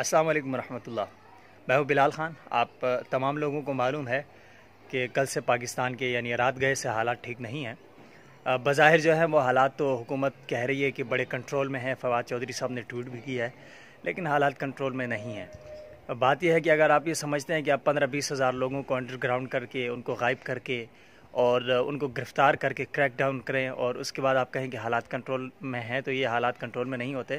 السلام علیکم ورحمۃ اللہ میں ہوں بلال خان آپ تمام لوگوں کو معلوم ہے کہ کل سے پاکستان کے یعنی رات گئے سے حالات ٹھیک نہیں ہیں بظاہر جو ہے وہ حالات تو حکومت کہہ رہی ہے کہ بڑے کنٹرول میں ہیں فواد چودھری صاحب نے ٹویٹ بھی کیا ہے لیکن حالات کنٹرول میں نہیں ہیں بات یہ ہے کہ اگر آپ یہ سمجھتے ہیں کہ آپ پندرہ بیس ہزار لوگوں کو انڈر گراؤنڈ کر کے ان کو غائب کر کے اور ان کو گرفتار کر کے کریک ڈاؤن کریں اور اس کے بعد آپ کہیں کہ حالات کنٹرول میں ہیں تو یہ حالات کنٹرول میں نہیں ہوتے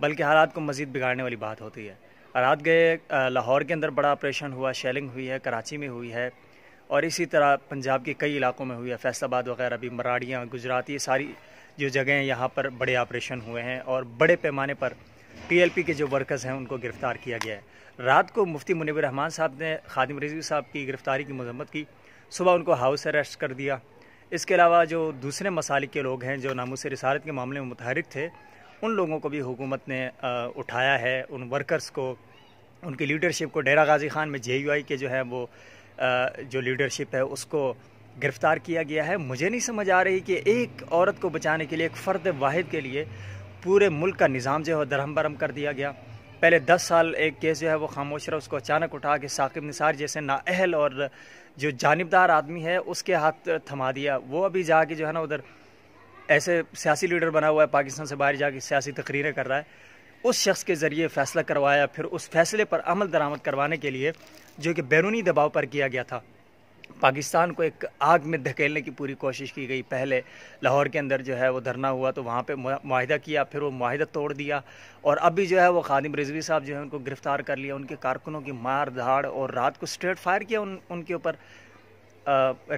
بلکہ حالات کو مزید بگاڑنے والی بات ہوتی ہے رات گئے لاہور کے اندر بڑا آپریشن ہوا شیلنگ ہوئی ہے کراچی میں ہوئی ہے اور اسی طرح پنجاب کے کئی علاقوں میں ہوئی ہے فیصل آباد وغیرہ بھی مراڑیاں گجرات یہ ساری جو جگہیں یہاں پر بڑے آپریشن ہوئے ہیں اور بڑے پیمانے پر پی ایل پی کے جو ورکرز ہیں ان کو گرفتار کیا گیا ہے رات کو مفتی منیب رحمان صاحب نے خادم رضوی صاحب کی گرفتاری کی مذمت کی صبح ان کو ہاؤس اریسٹ کر دیا اس کے علاوہ جو دوسرے مسالک کے لوگ ہیں جو ناموس رسالت کے معاملے میں متحرک تھے ان لوگوں کو بھی حکومت نے اٹھایا ہے ان ورکرس کو ان کی لیڈرشپ کو ڈیرہ غازی خان میں جے یو آئی کے جو ہے وہ جو لیڈرشپ ہے اس کو گرفتار کیا گیا ہے مجھے نہیں سمجھ آ رہی کہ ایک عورت کو بچانے کے لیے ایک فرد واحد کے لیے پورے ملک کا نظام جو ہے درہم برہم کر دیا گیا پہلے دس سال ایک کیس جو ہے وہ خاموش رہا اس کو اچانک اٹھا کے ثاقب نثار جیسے نااہل اور جو جانبدار آدمی ہے اس کے ہاتھ تھما دیا وہ ابھی جا کے جو ہے نا ادھر ایسے سیاسی لیڈر بنا ہوا ہے پاکستان سے باہر جا کے سیاسی تقریریں کر رہا ہے اس شخص کے ذریعے فیصلہ کروایا پھر اس فیصلے پر عمل درآمد کروانے کے لیے جو کہ بیرونی دباؤ پر کیا گیا تھا پاکستان کو ایک آگ میں دھکیلنے کی پوری کوشش کی گئی پہلے لاہور کے اندر جو ہے وہ دھرنا ہوا تو وہاں پہ معاہدہ کیا پھر وہ معاہدہ توڑ دیا اور اب بھی جو ہے وہ خادم رضوی صاحب جو ہے ان کو گرفتار کر لیا ان کے کارکنوں کی مار دھاڑ اور رات کو سٹریٹ فائر کیا ان ان کے اوپر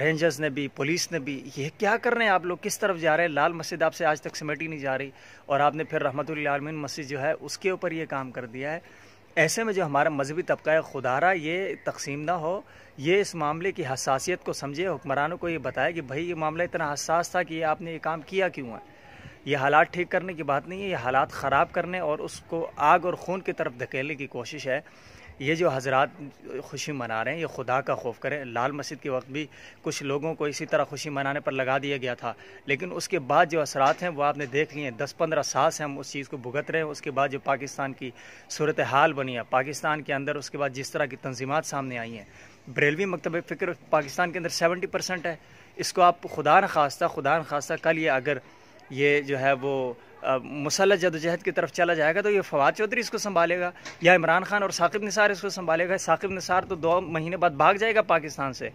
رینجرز نے بھی پولیس نے بھی یہ کیا کر رہے ہیں آپ لوگ کس طرف جا رہے ہیں لال مسجد آپ سے آج تک سمیٹی نہیں جا رہی اور آپ نے پھر رحمت اللہ عالمین مسجد جو ہے اس کے اوپر یہ کام کر دیا ہے ایسے میں جو ہمارا مذہبی طبقہ ہے خدارہ یہ تقسیم نہ ہو یہ اس معاملے کی حساسیت کو سمجھے حکمرانوں کو یہ بتایا کہ بھائی یہ معاملہ اتنا حساس تھا کہ آپ نے یہ کام کیا کیوں ہے یہ حالات ٹھیک کرنے کی بات نہیں ہے یہ حالات خراب کرنے اور اس کو آگ اور خون کی طرف دھکیلے کی کوشش ہے یہ جو حضرات خوشی منا رہے ہیں یہ خدا کا خوف کریں لال مسجد کے وقت بھی کچھ لوگوں کو اسی طرح خوشی منانے پر لگا دیا گیا تھا لیکن اس کے بعد جو اثرات ہیں وہ آپ نے دیکھ لیے ہیں دس پندرہ سال سے ہم اس چیز کو بھگت رہے ہیں اس کے بعد جو پاکستان کی صورتحال بنی ہے پاکستان کے اندر اس کے بعد جس طرح کی تنظیمات سامنے آئی ہیں بریلوی مکتب فکر پاکستان کے اندر سیونٹی پرسنٹ ہے اس کو آپ خدا نخواستہ خدا نخواستہ کل یہ اگر یہ جو ہے وہ مسلح جدوجہد کی طرف چلا جائے گا تو یہ فواد چودھری اس کو سنبھالے گا یا عمران خان اور ثاقب نثار اس کو سنبھالے گا ثاقب نثار تو دو مہینے بعد بھاگ جائے گا پاکستان سے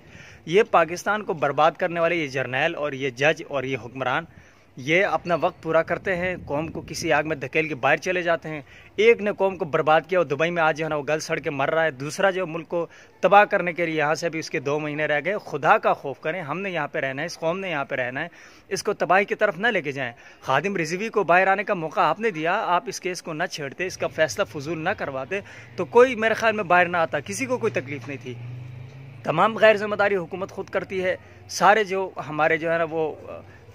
یہ پاکستان کو برباد کرنے والے یہ جرنیل اور یہ جج اور یہ حکمران یہ اپنا وقت پورا کرتے ہیں قوم کو کسی آگ میں دھکیل کے باہر چلے جاتے ہیں ایک نے قوم کو برباد کیا اور دبئی میں آج جو ہے نا وہ گل سڑ کے مر رہا ہے دوسرا جو ملک کو تباہ کرنے کے لیے یہاں سے بھی اس کے دو مہینے رہ گئے خدا کا خوف کریں ہم نے یہاں پہ رہنا ہے اس قوم نے یہاں پہ رہنا ہے اس کو تباہی کی طرف نہ لے کے جائیں خادم رضوی کو باہر آنے کا موقع آپ نے دیا آپ اس کیس کو نہ چھیڑتے اس کا فیصلہ فضول نہ کرواتے تو کوئی میرے خیال میں باہر نہ آتا کسی کو کوئی تکلیف نہیں تھی تمام غیر ذمہ داری حکومت خود کرتی ہے سارے جو ہمارے جو ہے نا وہ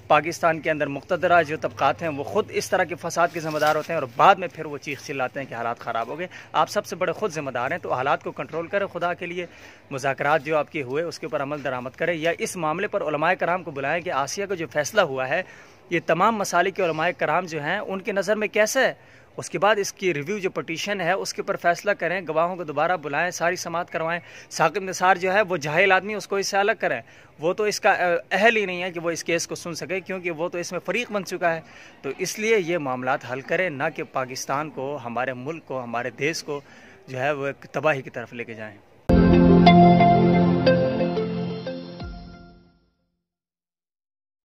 پاکستان کے اندر مقتدرہ جو طبقات ہیں وہ خود اس طرح کے فساد کے ذمہ دار ہوتے ہیں اور بعد میں پھر وہ چیخ چلاتے ہیں کہ حالات خراب ہو گئے آپ سب سے بڑے خود ذمہ دار ہیں تو حالات کو کنٹرول کریں خدا کے لیے مذاکرات جو آپ کی ہوئے اس کے اوپر عمل درآمد کریں یا اس معاملے پر علماء کرام کو بلائیں کہ آسیہ کا جو فیصلہ ہوا ہے یہ تمام مسالے کے علماء کرام جو ہیں ان کے نظر میں کیسے اس کے بعد اس کی ریویو جو پٹیشن ہے اس کے اوپر فیصلہ کریں گواہوں کو دوبارہ بلائیں ساری سماعت کروائیں ثاقب نثار جو ہے وہ جاہل آدمی اس کو اس سے الگ کریں وہ تو اس کا اہل ہی نہیں ہے کہ وہ اس کیس کو سن سکے کیونکہ وہ تو اس میں فریق بن چکا ہے تو اس لیے یہ معاملات حل کریں نہ کہ پاکستان کو ہمارے ملک کو ہمارے دیش کو جو ہے وہ ایک تباہی کی طرف لے کے جائیں